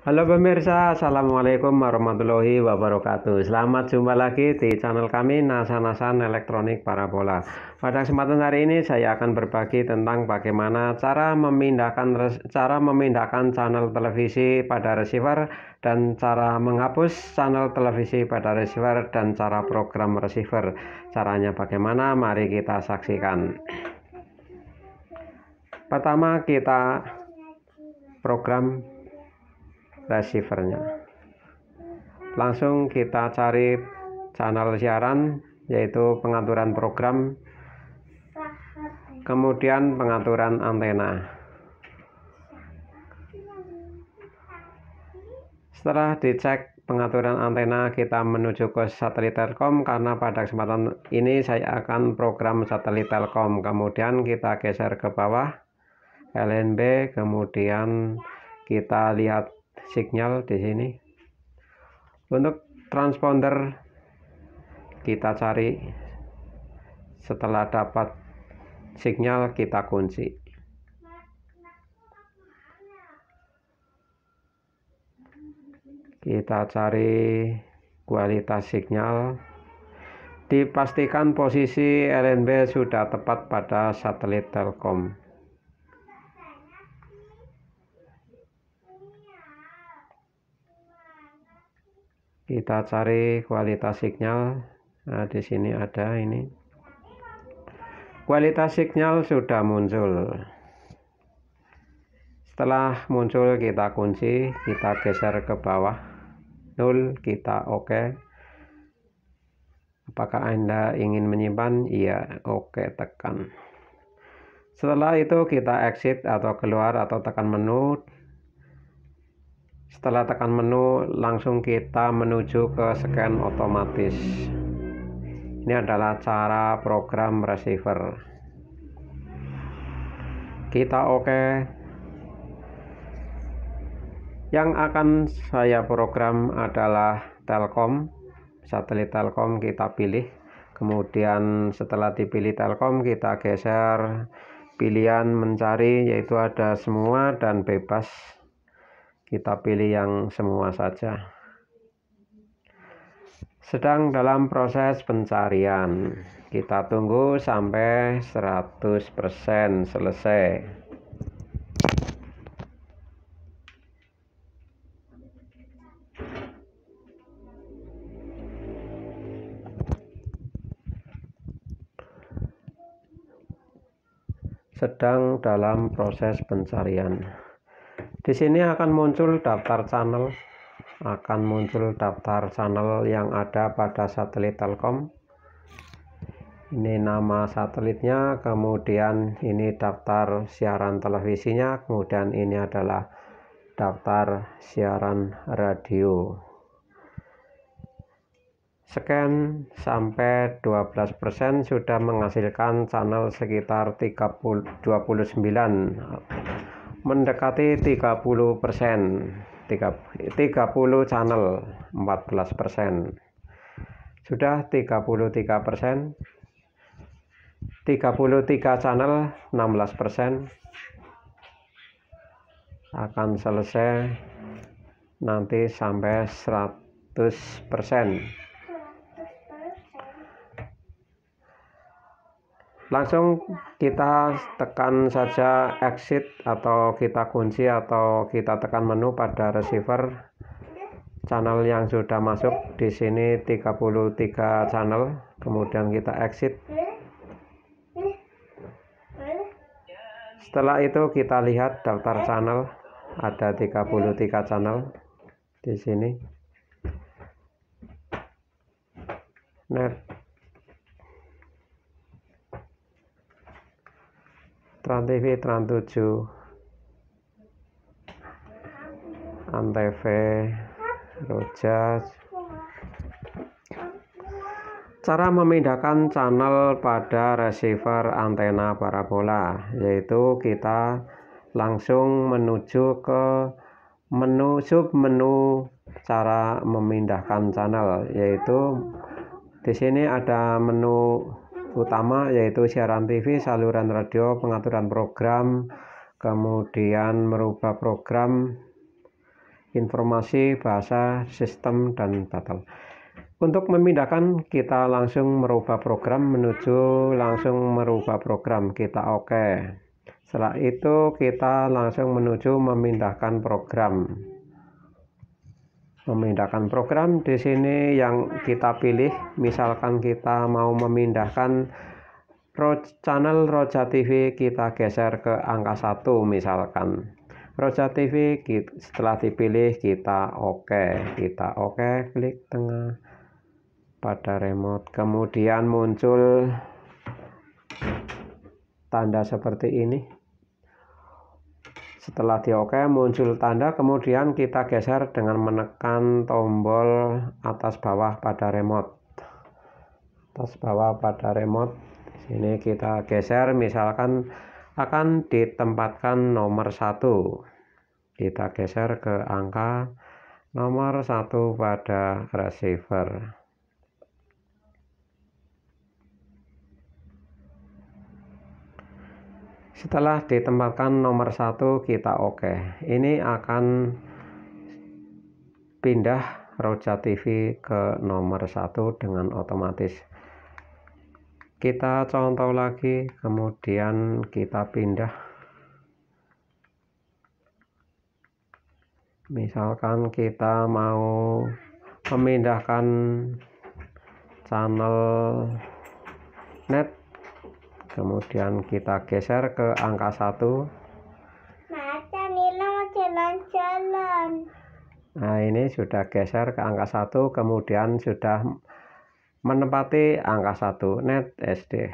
Halo pemirsa, Assalamualaikum warahmatullahi wabarakatuh Selamat jumpa lagi di channel kami Nasa-Nasan Elektronik Parabola Pada kesempatan hari ini saya akan berbagi tentang bagaimana cara memindahkan cara memindahkan channel televisi pada receiver dan cara menghapus channel televisi pada receiver dan cara program receiver Caranya bagaimana? Mari kita saksikan Pertama kita program receivernya langsung kita cari channel siaran yaitu pengaturan program kemudian pengaturan antena setelah dicek pengaturan antena kita menuju ke satelit telkom karena pada kesempatan ini saya akan program satelit telkom kemudian kita geser ke bawah LNB kemudian kita lihat signal di sini untuk transponder kita cari setelah dapat signal kita kunci kita cari kualitas signal dipastikan posisi LNB sudah tepat pada satelit Telkom kita cari kualitas signal nah, di sini ada ini kualitas signal sudah muncul setelah muncul kita kunci kita geser ke bawah nol, kita oke okay. apakah anda ingin menyimpan iya oke okay, tekan setelah itu kita exit atau keluar atau tekan menu setelah tekan menu, langsung kita menuju ke scan otomatis. Ini adalah cara program receiver. Kita oke. Okay. Yang akan saya program adalah Telkom, satelit Telkom kita pilih. Kemudian setelah dipilih Telkom kita geser pilihan mencari yaitu ada semua dan bebas kita pilih yang semua saja sedang dalam proses pencarian kita tunggu sampai 100% selesai sedang dalam proses pencarian di sini akan muncul daftar channel, akan muncul daftar channel yang ada pada satelit Telkom. Ini nama satelitnya, kemudian ini daftar siaran televisinya, kemudian ini adalah daftar siaran radio. Scan sampai 12% sudah menghasilkan channel sekitar 30, 29 mendekati 30 persen 30 channel 14 persen sudah 33 persen 33 channel 16 persen akan selesai nanti sampai 100 persen langsung kita tekan saja exit atau kita kunci atau kita tekan menu pada receiver channel yang sudah masuk di sini 33 channel kemudian kita exit setelah itu kita lihat daftar channel ada 33 channel di sini net Trans Trans7 Antv Rojas Cara memindahkan channel pada receiver antena parabola yaitu kita langsung menuju ke menu sub menu cara memindahkan channel yaitu di sini ada menu utama yaitu siaran TV, saluran radio, pengaturan program, kemudian merubah program, informasi, bahasa, sistem, dan batal. Untuk memindahkan, kita langsung merubah program menuju langsung merubah program. Kita oke. Okay. Setelah itu, kita langsung menuju memindahkan program memindahkan program di sini yang kita pilih misalkan kita mau memindahkan channel Roja TV kita geser ke angka 1 misalkan Roja TV setelah dipilih kita oke okay. kita oke okay, klik tengah pada remote kemudian muncul tanda seperti ini setelah dioke muncul tanda kemudian kita geser dengan menekan tombol atas bawah pada remote. Atas bawah pada remote. Di sini kita geser misalkan akan ditempatkan nomor satu Kita geser ke angka nomor satu pada receiver. Setelah ditempatkan nomor satu kita oke. Okay. Ini akan pindah Roja TV ke nomor satu dengan otomatis. Kita contoh lagi, kemudian kita pindah. Misalkan kita mau memindahkan channel net kemudian kita geser ke angka 1 Mata Nino jalan-jalan nah ini sudah geser ke angka 1 kemudian sudah menempati angka 1 net SD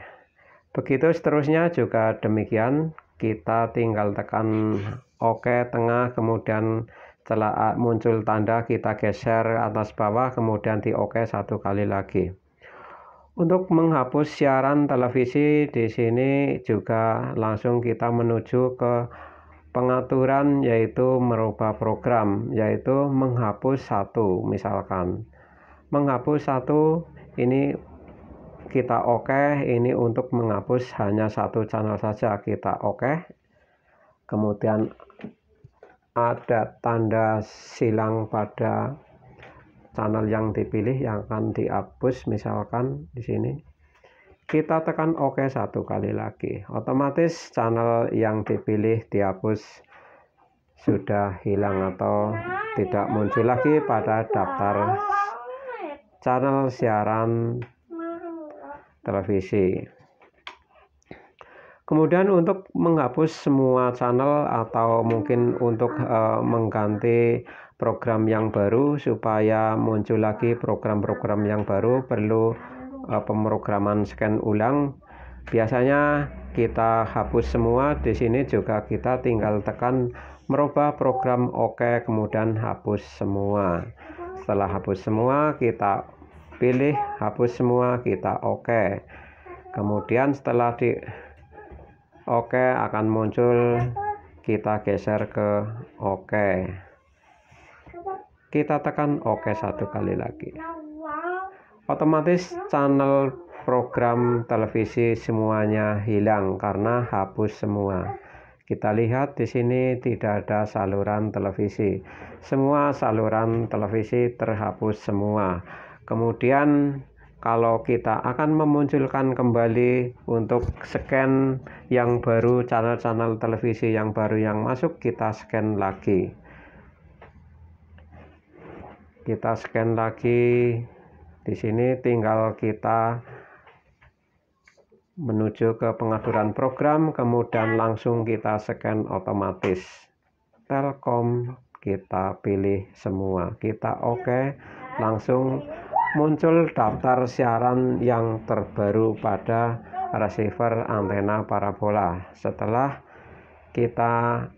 begitu seterusnya juga demikian kita tinggal tekan OK tengah kemudian setelah muncul tanda kita geser atas bawah kemudian di OK satu kali lagi untuk menghapus siaran televisi di sini juga langsung kita menuju ke pengaturan yaitu merubah program yaitu menghapus satu misalkan menghapus satu ini kita oke okay, ini untuk menghapus hanya satu channel saja kita oke okay. kemudian ada tanda silang pada channel yang dipilih yang akan dihapus misalkan di sini kita tekan OK satu kali lagi otomatis channel yang dipilih dihapus sudah hilang atau tidak muncul lagi pada daftar channel siaran televisi Kemudian untuk menghapus semua channel atau mungkin untuk uh, mengganti program yang baru supaya muncul lagi program-program yang baru perlu uh, pemrograman scan ulang. Biasanya kita hapus semua di sini juga kita tinggal tekan merubah program OK kemudian hapus semua. Setelah hapus semua kita pilih hapus semua kita OK. Kemudian setelah di oke akan muncul kita geser ke oke kita tekan oke satu kali lagi otomatis channel program televisi semuanya hilang karena hapus semua kita lihat di sini tidak ada saluran televisi semua saluran televisi terhapus semua kemudian kalau kita akan memunculkan kembali untuk scan yang baru channel-channel televisi yang baru yang masuk kita scan lagi kita scan lagi di sini tinggal kita menuju ke pengaturan program kemudian langsung kita scan otomatis Telkom kita pilih semua kita oke okay, langsung muncul daftar siaran yang terbaru pada receiver antena parabola setelah kita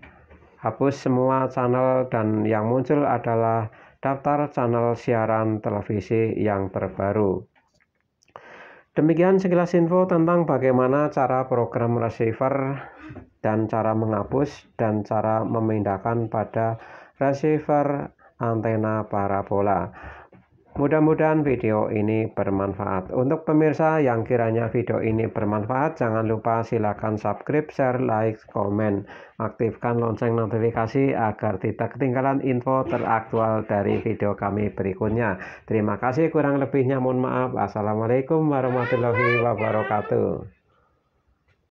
hapus semua channel dan yang muncul adalah daftar channel siaran televisi yang terbaru Demikian sekilas info tentang bagaimana cara program receiver dan cara menghapus dan cara memindahkan pada receiver antena parabola. Mudah-mudahan video ini bermanfaat. Untuk pemirsa yang kiranya video ini bermanfaat, jangan lupa silakan subscribe, share, like, komen. Aktifkan lonceng notifikasi agar tidak ketinggalan info teraktual dari video kami berikutnya. Terima kasih, kurang lebihnya mohon maaf. Assalamualaikum warahmatullahi wabarakatuh.